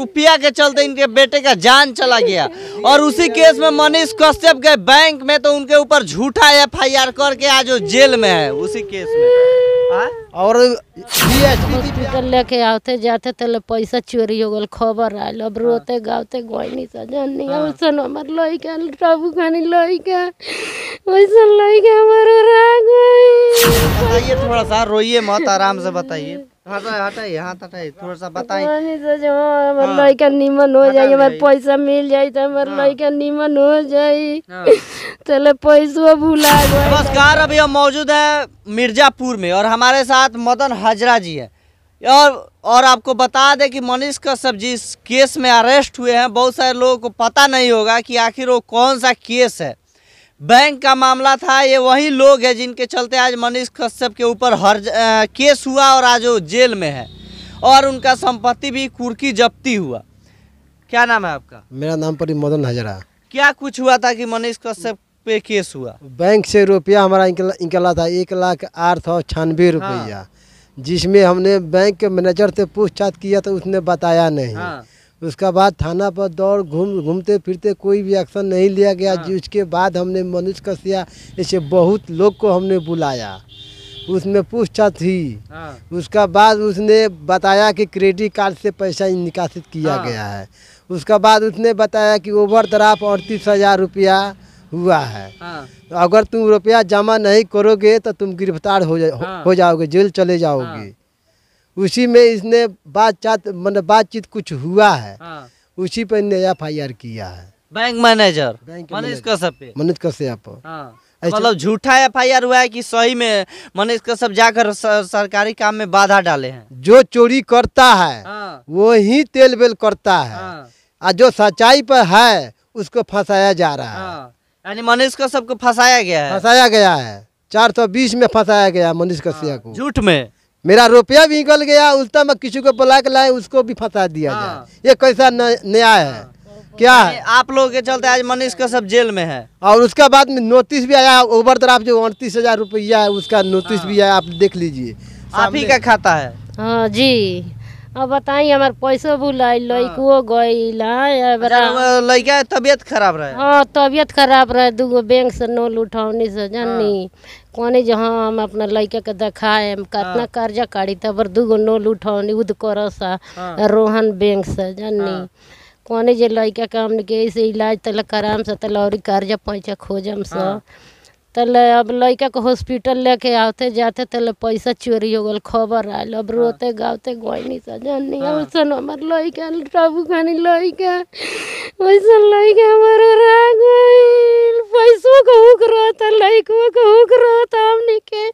रुपया के चलते इनके बेटे का जान चला गया और उसी केस में मनीष कश्यप गए बैंक में तो उनके ऊपर झूठा एफ आई आर करके आज वो जेल में है उसी केस में हाँ? और हॉस्पिटल लेके आते जाते थे तो पैसा चोरी हो गए खबर आयल अब रोते हाँ। गाते गई सजनी हाँ। वैसन हमार लड़का टाबू खानी लड़का वैसन लड़का हमारा रह गई बताइए थोड़ा सा रोइए मत आराम से बताइए नमस्कार अभी हम मौजूद है मिर्जापुर में और हमारे साथ मदन हजरा जी है और और आपको बता दे कि मनीष कश्यप जी इस केस में अरेस्ट हुए हैं बहुत सारे लोगों को पता नहीं होगा कि आखिर वो कौन सा केस है बैंक का मामला था ये वही लोग हैं जिनके चलते आज मनीष कश्यप के ऊपर हर आ, केस हुआ और आज वो जेल में है और उनका संपत्ति भी कुर्की जब्ती हुआ क्या नाम है आपका मेरा नाम पर मदन हजरा क्या कुछ हुआ था कि मनीष कश्यप पे केस हुआ बैंक से रुपया हमारा निकला था एक लाख आठ सौ छानबे हाँ। रुपया हाँ। जिसमें हमने बैंक के मैनेजर से पूछताछ किया तो उसने बताया नहीं हाँ। उसका बाद थाना पर दौड़ घूम घूमते फिरते कोई भी एक्शन नहीं लिया गया हाँ। उसके बाद हमने मनुष्य कसिया ऐसे बहुत लोग को हमने बुलाया उसमें पूछताछ थी हाँ। उसका बाद उसने बताया कि क्रेडिट कार्ड से पैसा निकासित किया हाँ। गया है उसका बाद उसने बताया कि ओवर द्राफ अड़तीस हज़ार रुपया हुआ है हाँ। अगर तुम रुपया जमा नहीं करोगे तो तुम गिरफ्तार हो जा, हाँ। हो जाओगे जेल चले जाओगे हाँ। उसी में इसने बातचात मतलब बातचीत कुछ हुआ है हाँ। उसी पर इनने एफ आई आर किया है बैंक मैनेजर मनीष कश्यप मनीष हाँ। कश्यप मतलब झूठा एफ आई आर हुआ है कि सही में मनीष कश्यप जाकर सरकारी काम में बाधा डाले हैं जो चोरी करता है हाँ। वो ही तेल बेल करता है हाँ। और जो सच्चाई पर है उसको फंसाया जा रहा है हाँ। यानी मनीष कश्यप को फंसाया गया है फंसाया गया है चार सौ बीस में फंसाया गया मनीष कश्यप हाँ। को झूठ में मेरा रुपया भी निकल गया उल्टा मैं किसी को बुला के लाए उसको भी फंसा दिया हाँ। ये कैसा न्याय है हाँ। क्या है आप लोगों के चलते आज मनीष का सब जेल में है और उसका बाद में नोटिस भी आया ओवर तरफ जो अड़तीस हजार रुपया है उसका नोटिस हाँ। भी आया आप देख लीजिए आप ही का खाता है हाँ जी अब बताई हमारे पैसो बुलाई लड़को गई तबियत खराब रहे हाँ तबियत खराब रहे दूगो बैंक से नोल उठौनी से जानी हाँ। कौन जो हाँ हम अपना लैक के देखाए हाँ। कितना कर्जा काढ़ी तब दूगो नोल उठौनी उद कर हाँ। रोहन बैंक से जानी कौन जे लड़का के हमने के इलाज तल कराम से तला और कर्जा पैंचा खोजम सा तो अब लड़का को हॉस्पिटल लेके आते जाते तले पैसा चोरी हो गल खबर आयल अब हाँ। रोते गाते गईनी सजनी वैसन हाँ। हमार लड़का टबू खानी लड़का वैसन लड़का हमार रह गई पैसों को हुक रहता लड़कों को हुक रहता हमनी के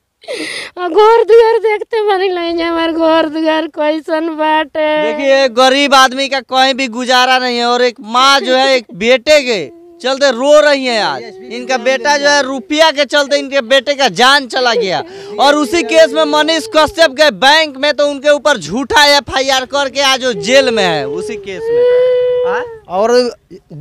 घर दुआर देखते बनी लाइन हमार घर दुआर कैसन बाटे देखिए गरीब आदमी का कहीं भी गुजारा नहीं है और एक माँ जो है एक बेटे के चलते रो रही हैं आज इनका बेटा जो है रुपया के चलते इनके बेटे का जान चला गया और उसी केस में मनीष कश्यप गए बैंक में तो उनके ऊपर झूठा एफ आई आर करके आज वो जेल में है उसी केस में हाँ? और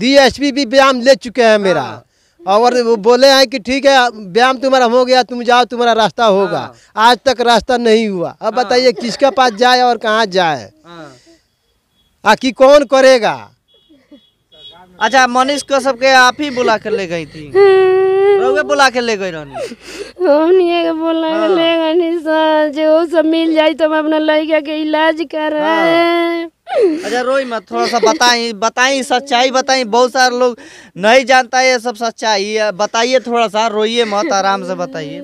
डीएसपी भी व्यायाम ले चुके हैं मेरा हाँ। और वो बोले हैं कि ठीक है व्यायाम तुम्हारा हो गया तुम जाओ तुम्हारा रास्ता होगा हाँ। आज तक रास्ता नहीं हुआ अब बताइए किसके पास जाए और कहाँ जाए आखिर कौन करेगा अच्छा मनीष को सबके आप ही बुला कर ले गई थी हम्म। रहुए बुला के ले गई रानी रहनी बोला हाँ। ले गई सर जो सब मिल जाए तो मैं अपना लड़का के इलाज कर रहे हाँ। अच्छा रोई मत थोड़ा सा बताई बताई सच्चाई बताई बहुत सारे लोग नहीं जानता ये सब सच्चाई है बताइए थोड़ा सा रोइए मत आराम से बताइए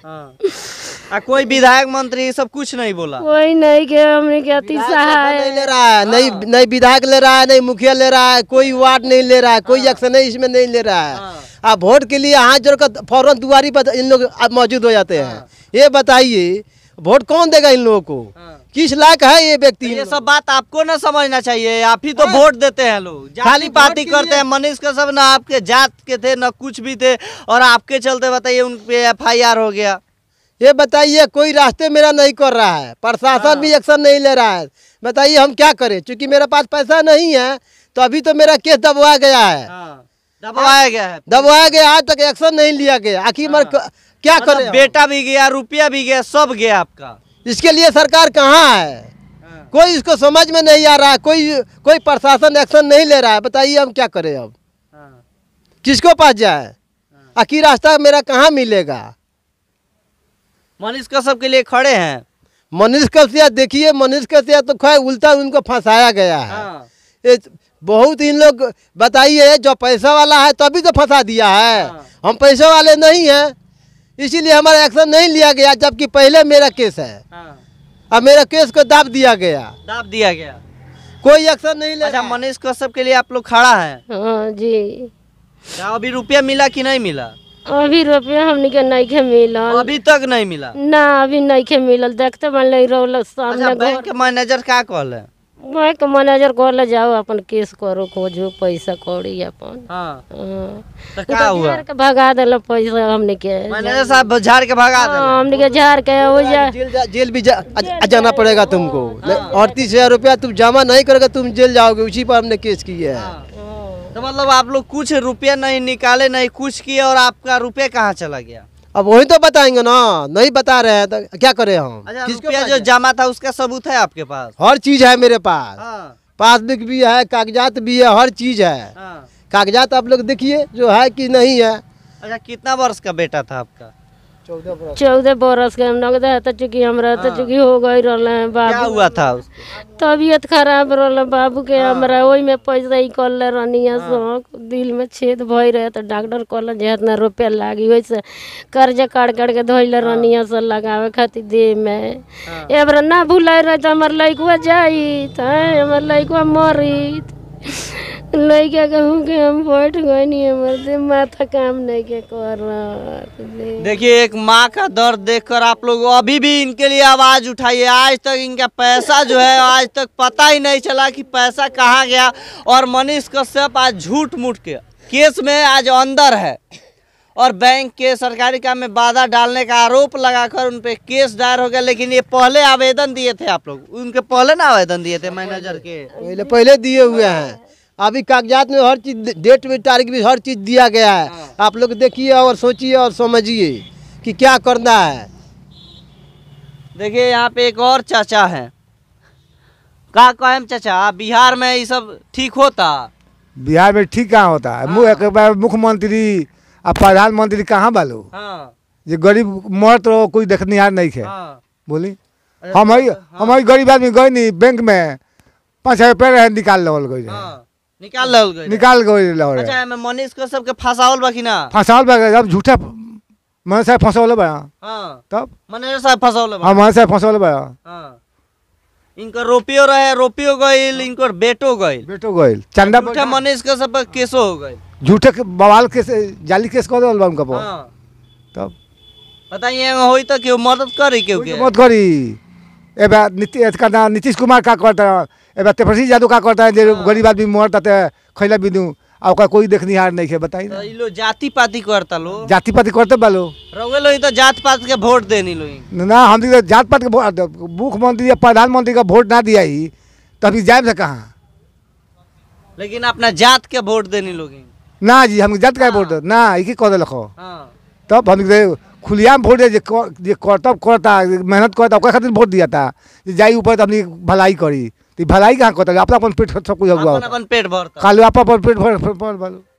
हाँ। आ, कोई विधायक मंत्री सब कुछ नहीं बोला कोई नहीं के हमने क्या तो नहीं ले रहा है नहीं हाँ। नहीं विधायक ले रहा है नहीं मुखिया ले रहा है कोई वार्ड नहीं ले रहा है कोई हाँ। एक्शन इसमें नहीं ले रहा है आप वोट के लिए हाथ जोड़कर फौरन दुआरी पर इन लोग मौजूद हो जाते हैं ये बताइए वोट कौन देगा इन लोगों को हाँ। किस लायक है ये व्यक्ति तो ये सब बात आपको ना समझना चाहिए आप ही तो हाँ। वोट देते हैं लोग खाली पार्टी करते हैं मनीष का सब ना आपके जात के थे ना कुछ भी थे और आपके चलते बताइए उन पे एफ हो गया ये बताइए कोई रास्ते मेरा नहीं कर रहा है प्रशासन भी एक्शन हाँ। नहीं ले रहा है बताइए हम क्या करें चूंकि मेरे पास पैसा नहीं है तो अभी तो मेरा केस दबवाया गया है दबवाया गया है दबवाया गया आज तक एक्शन नहीं लिया गया आखिर क्या मतलब बेटा भी गया रुपया भी गया सब गया आपका इसके लिए सरकार कहाँ है हाँ। कोई इसको समझ में नहीं आ रहा है कोई कोई प्रशासन एक्शन नहीं ले रहा है बताइए हम क्या करें अब हाँ। किसको पास जाए हाँ। आखिर रास्ता मेरा कहाँ मिलेगा मनीष कश्यप के लिए खड़े हैं मनीष कश्यप देखिए मनीष कश्यप तो खाए उल्टा उनको फंसाया गया है बहुत इन लोग बताइए जो पैसा वाला है तभी तो फंसा दिया है हम पैसे वाले नहीं हैं इसीलिए हमारा एक्शन नहीं लिया गया जबकि पहले मेरा केस है हाँ। अब मेरा केस को दाब दिया गया दाब दिया गया कोई एक्शन नहीं लिया अच्छा मनीष कश्यप के लिए आप लोग खड़ा है हाँ, जी तो अभी रुपया मिला कि नहीं मिला अभी रुपया हमने के नहीं मिला तो अभी तक नहीं मिला ना अभी नहीं मिला देखते बैंक अच्छा, के मैनेजर का कहल है बैंक तो मैनेजर को ले जाओ अपन केस करो खोजो पैसा कौड़ी अपन हाँ।, हाँ। तो हुआ के भगा दिल पैसा हमने के मैनेजर साहब झाड़ के भगा दे हमने के झाड़ के हो हाँ, जा जेल जेल भी जा, जाना पड़ेगा तुमको हाँ। अड़तीस हजार रुपया तुम जमा नहीं करोगे तुम जेल जाओगे उसी पर हमने केस किया है तो मतलब आप लोग कुछ रुपया नहीं निकाले नहीं कुछ किए और आपका रुपया कहाँ चला गया अब वही तो बताएंगे ना नहीं बता रहे हैं तो क्या करे हम अच्छा, जो जमा था उसका सबूत है आपके पास हर चीज है मेरे पास हाँ। पासबुक भी है कागजात भी है हर चीज है हाँ। कागजात आप लोग देखिए जो है कि नहीं है अच्छा कितना वर्ष का बेटा था आपका चौदह बरस के हम लोग रहता तो चुकी हम रहता तो हाँ। चुकी हो गई रहे हैं बाबू क्या हुआ था तबीयत खराब रहे बाबू के हाँ। हमरा वही में पैसा ही कल रही है शौक दिल में छेद भय रहे तो डॉक्टर कल जे रुपये रुपया लागी से कर्जा काट काट के धोल हाँ। रहनी है सर लगावे खातिर देह में हाँ। हमरा ना भूल रहे तो हमार लड़कुआ जाई तो हमार लड़कुआ लइका कि हम माथा काम नहीं कर रहा देखिए एक माँ का दर्द देखकर आप लोग अभी भी इनके लिए आवाज उठाइए आज तक इनका पैसा जो है आज तक पता ही नहीं चला कि पैसा कहाँ गया और मनीष कश्यप आज झूठ मूठ के केस में आज अंदर है और बैंक के सरकारी काम में बाधा डालने का आरोप लगाकर उन पर केस दायर हो गया लेकिन ये पहले आवेदन दिए थे आप लोग उनके पहले ना आवेदन दिए थे मैनेजर के पहले पहले दिए हुए हैं अभी कागजात में हर चीज डेट भी तारीख भी हर चीज़ दिया गया है हाँ। आप लोग देखिए और सोचिए और समझिए कि क्या करना है देखिए यहाँ पे एक और चाचा है का कहम चाचा बिहार में ये सब ठीक होता बिहार में ठीक कहाँ होता है हाँ। मुख्यमंत्री और प्रधानमंत्री कहाँ बालो हाँ। ये गरीब मर्त रहो कोई देखने यार नहीं है हाँ। बोली हम तो हाँ। हम गरीब आदमी गए नहीं बैंक में पाँच हजार रुपये निकाल लो गई हाँ। निकाल लल गए निकाल गए अच्छा मैं मनीष को सबके फसावल बाकी ना फसावल बाकी अब झूठा मन साहब फसावल बाया हां तब मनेर साहब फसावल बाया बा हमारे हाँ, साहब फसावल बाया हां इनका रोपियो रहे रोपियो गइल इनकर बेटो गइल बेटो गइल चंदा झूठा मनीष का सब केस हो गइल झूठे बवाल केस जाली केस कर दल उनका हां तब बताइए होई तो क्यों मदद करी क्यों मदद करी ए नीतीश कुमार का करता ए तेपसी जादू का करता है हाँ। गरीब आदमी मरता तो खैला भी दू आ कोई देखनी हार नहीं है बताई लो जाति पाति करता लो जाति पाति करते बालो रहुए लोई तो जात पात के वोट देनी लो ना हम तो जात पात के मुख्यमंत्री या प्रधानमंत्री का वोट ना दिया ही तभी तो जाए से कहाँ लेकिन अपना जात के वोट देनी लोग ना जी हम जात का वोट हाँ। ना एक कह दिल हाँ। तब हम खुलिया में वोट करतब करता मेहनत करता खातिर वोट दिया था जाई ऊपर तो हम भलाई करी भलाई कहाँ कोता आपला अपन पेट सब कुछ हुआ कालो आप अपन पेट भर भर कालो